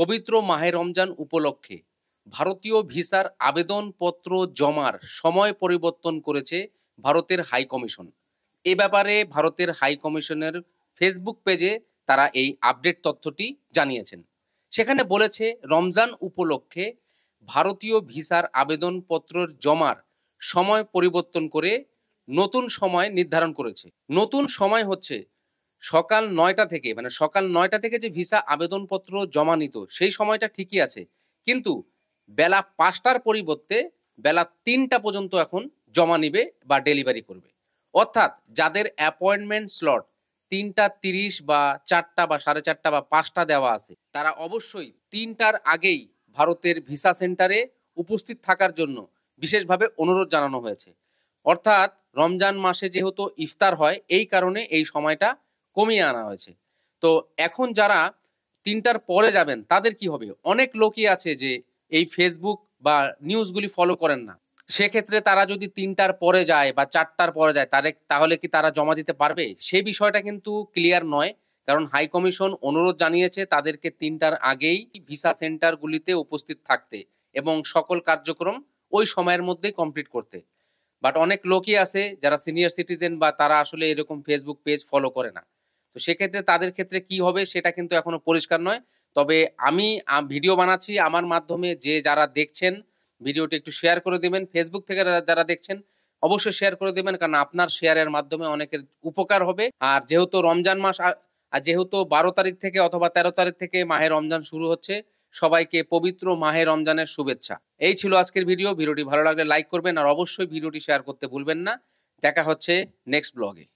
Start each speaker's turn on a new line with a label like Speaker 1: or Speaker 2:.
Speaker 1: পবিত্র মাহে রমজান উপলক্ষে ভারতীয় ভিসার আবেদনপত্র জমার সময় পরিবর্তন করেছে ভারতের হাই কমিশন এ ব্যাপারে ভারতের হাই কমিশনের ফেসবুক পেজে তারা এই আপডেট তথ্যটি জানিয়েছেন সেখানে বলেছে রমজান উপলক্ষে ভারতীয় ভিসার আবেদনপত্রের জমার সময় পরিবর্তন করে নতুন সময় নির্ধারণ করেছে নতুন সময় হচ্ছে সকাল নয়টা থেকে মানে সকাল নয়টা থেকে যে ভিসা আবেদনপত্র জমা নিত সেই সময়টা ঠিকই আছে কিন্তু বেলা পাঁচটার পরিবর্তে বেলা তিনটা পর্যন্ত এখন জমা নিবে বা ডেলিভারি করবে অর্থাৎ যাদের অ্যাপয়েন্টমেন্ট স্লট তিনটা তিরিশ বা চারটা বা সাড়ে চারটা বা পাঁচটা দেওয়া আছে তারা অবশ্যই তিনটার আগেই ভারতের ভিসা সেন্টারে উপস্থিত থাকার জন্য বিশেষভাবে অনুরোধ জানানো হয়েছে অর্থাৎ রমজান মাসে যেহেতু ইফতার হয় এই কারণে এই সময়টা কমিয়ে আনা হয়েছে তো এখন যারা তিনটার পরে যাবেন তাদের কি হবে অনেক লোকই আছে যে এই ফেসবুক বা নিউজগুলি ফলো করেন না সেক্ষেত্রে তারা যদি তিনটার পরে যায় বা চারটার পরে যায় তাহলে তাহলে কি তারা জমা দিতে পারবে সেই বিষয়টা কিন্তু ক্লিয়ার নয় কারণ হাই কমিশন অনুরোধ জানিয়েছে তাদেরকে তিনটার আগেই ভিসা সেন্টারগুলিতে উপস্থিত থাকতে এবং সকল কার্যক্রম ওই সময়ের মধ্যেই কমপ্লিট করতে বাট অনেক লোকই আছে যারা সিনিয়র সিটিজেন বা তারা আসলে এরকম ফেসবুক পেজ ফলো করে না তো সেক্ষেত্রে তাদের ক্ষেত্রে কি হবে সেটা কিন্তু এখনো পরিষ্কার নয় তবে আমি ভিডিও বানাচ্ছি আমার মাধ্যমে যে যারা দেখছেন ভিডিওটি একটু শেয়ার করে দেবেন ফেসবুক থেকে যারা দেখছেন অবশ্যই শেয়ার করে দেবেন কারণ আপনার শেয়ারের মাধ্যমে অনেকের উপকার হবে আর যেহেতু রমজান মাস আর যেহেতু বারো তারিখ থেকে অথবা তেরো তারিখ থেকে মাহে রমজান শুরু হচ্ছে সবাইকে পবিত্র মাহে রমজানের শুভেচ্ছা এই ছিল আজকের ভিডিও ভিডিওটি ভালো লাগলে লাইক করবেন আর অবশ্যই ভিডিওটি শেয়ার করতে ভুলবেন না দেখা হচ্ছে নেক্সট ব্লগে